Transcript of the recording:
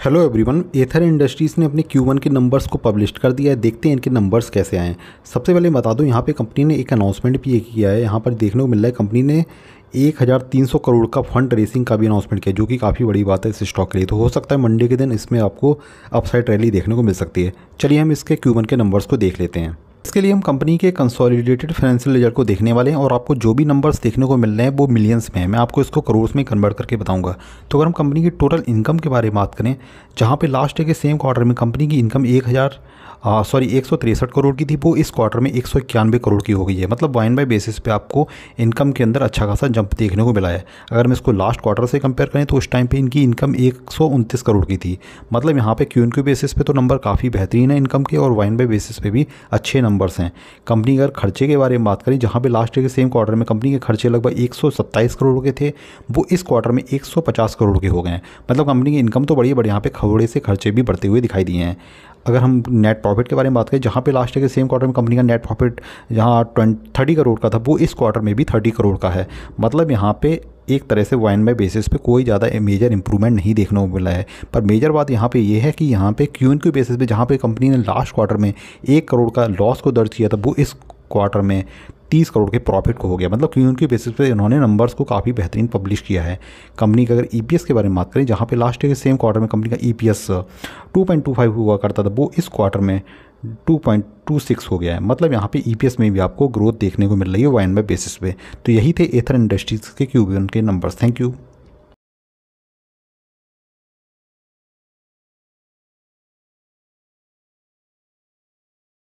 hello everyone एथर industries ने अपने one के नंबर्स को पब्लिश कर दिया है देखते हैं इनके नंबर्स कैसे आए सबसे पहले बता दूं यहाँ पे कंपनी ने एक अनाउंसमेंट भी किया है यहाँ पर देखने को मिल रहा है कंपनी ने एक हज़ार तीन सौ करोड़ का फंड रेसिंग का भी अनाउंसमेंट किया जो कि काफ़ी बड़ी बात है इस स्टॉक के लिए तो हो सकता है मंडे के दिन इसमें आपको अपसाइड रैली देखने को मिल सकती है चलिए हम इसके क्यू के नंबर्स को देख लेते हैं इसके लिए हम कंपनी के कंसोलिडेटेड फाइनेंशियल रिजल्ट को देखने वाले हैं और आपको जो भी नंबर्स देखने को मिल रहे हैं वो मिलियंस में है मैं आपको इसको करोड़्स में कन्वर्ट करके बताऊंगा तो अगर हम कंपनी की टोटल इनकम के बारे में बात करें जहाँ पे लास्ट ईयर के सेम क्वार्टर में कंपनी की इनकम एक हज़ार सॉरी एक करोड़ की थी वो इस क्वार्टर में एक करोड़ की हो गई है मतलब वाइन बाई बेसिस पे आपको इनकम के अंदर अच्छा खासा जंप देखने को मिला है अगर हम इसको लास्ट क्वार्टर से कंपेयर करें तो उस टाइम पे इनकी इनकम एक करोड़ की थी मतलब यहाँ पे क्यू बेसिस पे तो नंबर काफ़ी बेहतरीन है इनकम के और वाइन बाई बेसिस पे भी अच्छे नंबर नंबर्स हैं कंपनी अगर खर्चे के बारे में बात करें जहाँ पे लास्ट ईयर के सेम क्वार्टर में कंपनी के खर्चे लगभग एक करोड़ के थे वो इस क्वार्टर में 150 करोड़ के हो गए हैं मतलब कंपनी की इनकम तो बढ़ी है बट यहाँ पे खबड़े से खर्चे भी बढ़ते हुए दिखाई दिए हैं अगर हम नेट प्रॉफिट के बारे में बात करें जहाँ पे लास्ट ईयर के सेम क्वार्टर में कंपनी का नेट प्रॉफिट जहाँ ट्वेंट थर्टी करोड़ का था वो इस क्वार्टर में भी थर्टी करोड़ का है मतलब यहाँ पे एक तरह से वाइन बाई बेसिस पे कोई ज़्यादा मेजर इंप्रूवमेंट नहीं देखने को मिला है पर मेजर बात यहाँ पे ये है कि यहाँ पे क्यू एन क्यू बेसिस पे जहाँ पे कंपनी ने लास्ट क्वार्टर में एक करोड़ का लॉस को दर्ज किया था वो इस क्वार्टर में तीस करोड़ के प्रॉफिट को हो गया मतलब क्यों उनके बेसिस पे इन्होंने नंबर्स को काफ़ी बेहतरीन पब्लिश किया है कंपनी का अगर ई e के बारे में बात करें जहाँ पे लास्ट ईयर के सेम क्वार्टर में कंपनी का ई e पी हुआ करता था वो इस क्वार्टर में 2.26 हो गया है मतलब यहाँ पे ईपीएस e में भी आपको ग्रोथ देखने को मिल रही है वाइन बाई बेसिस पे तो यही थे एथर इंडस्ट्रीज़ के क्यूबियन के नंबर्स थैंक यू